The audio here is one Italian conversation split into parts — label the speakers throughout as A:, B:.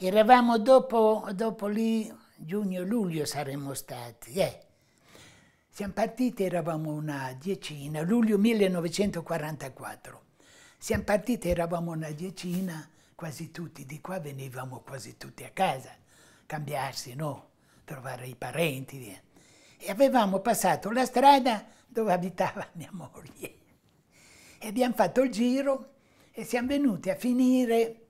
A: Eravamo dopo, dopo lì, giugno-luglio saremmo stati, eh. Siamo partiti, eravamo una diecina, luglio 1944. Siamo partiti, eravamo una diecina, quasi tutti di qua, venivamo quasi tutti a casa, cambiarsi, no? Trovare i parenti, via. Eh. E avevamo passato la strada dove abitava mia moglie. E abbiamo fatto il giro e siamo venuti a finire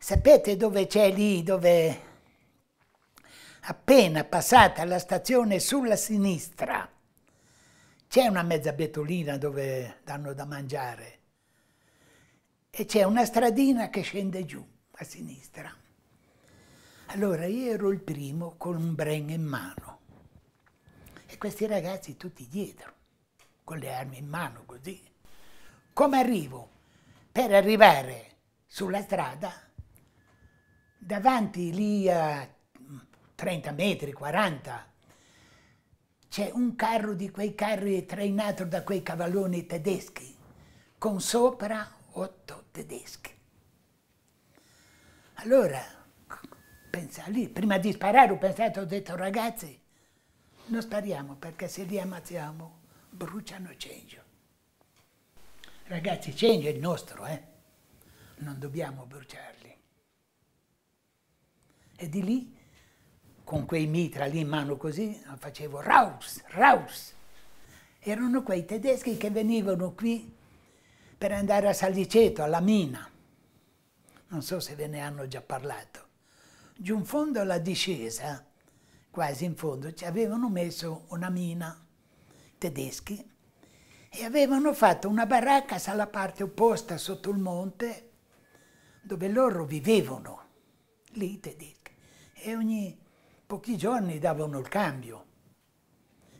A: Sapete dove c'è lì, dove appena passata la stazione sulla sinistra c'è una mezza betolina dove danno da mangiare e c'è una stradina che scende giù a sinistra. Allora io ero il primo con un bren in mano e questi ragazzi tutti dietro, con le armi in mano così. Come arrivo? Per arrivare sulla strada davanti lì a 30 metri, 40, c'è un carro di quei carri trainato da quei cavalloni tedeschi, con sopra otto tedeschi. Allora, pensa lì, prima di sparare ho pensato, ho detto ragazzi, non spariamo perché se li ammazziamo bruciano Cengio. Ragazzi, Cengio è il nostro, eh? Non dobbiamo bruciarlo. E di lì, con quei mitra lì in mano così, facevo Raus, Raus. Erano quei tedeschi che venivano qui per andare a Saliceto, alla mina. Non so se ve ne hanno già parlato. Giù in fondo alla discesa, quasi in fondo, ci avevano messo una mina tedeschi e avevano fatto una baracca alla parte opposta sotto il monte dove loro vivevano, lì i tedeschi e ogni pochi giorni davano il cambio.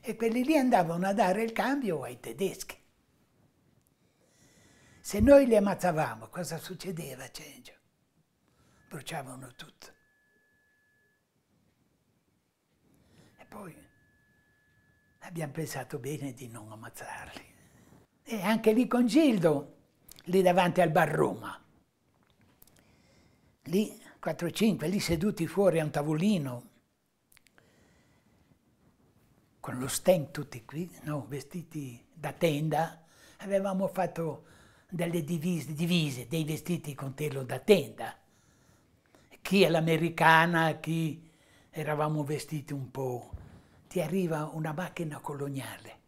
A: E quelli lì andavano a dare il cambio ai tedeschi. Se noi li ammazzavamo, cosa succedeva a Cengio? Bruciavano tutto. E poi abbiamo pensato bene di non ammazzarli. E anche lì con Gildo, lì davanti al Bar Roma. Lì 4 5, lì seduti fuori a un tavolino, con lo stand tutti qui, no, vestiti da tenda, avevamo fatto delle divise, divise dei vestiti con telo da tenda, chi è l'americana, chi eravamo vestiti un po'. Ti arriva una macchina coloniale,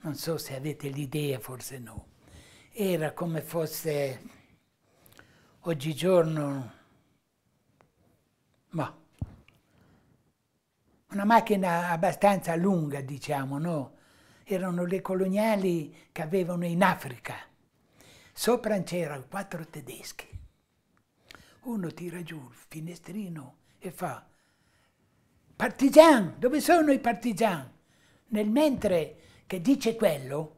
A: non so se avete l'idea, forse no. Era come fosse oggigiorno ma Una macchina abbastanza lunga, diciamo, no? Erano le coloniali che avevano in Africa. Sopra c'erano quattro tedeschi. Uno tira giù il finestrino e fa Partigian, dove sono i partigian?» Nel mentre che dice quello,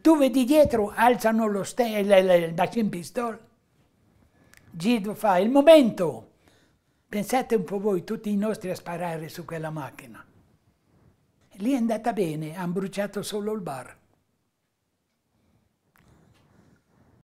A: dove di dietro alzano lo ste- il, il, il machine pistol, Gido fa il momento, Pensate un po' voi, tutti i nostri a sparare su quella macchina. Lì è andata bene, hanno bruciato solo il bar.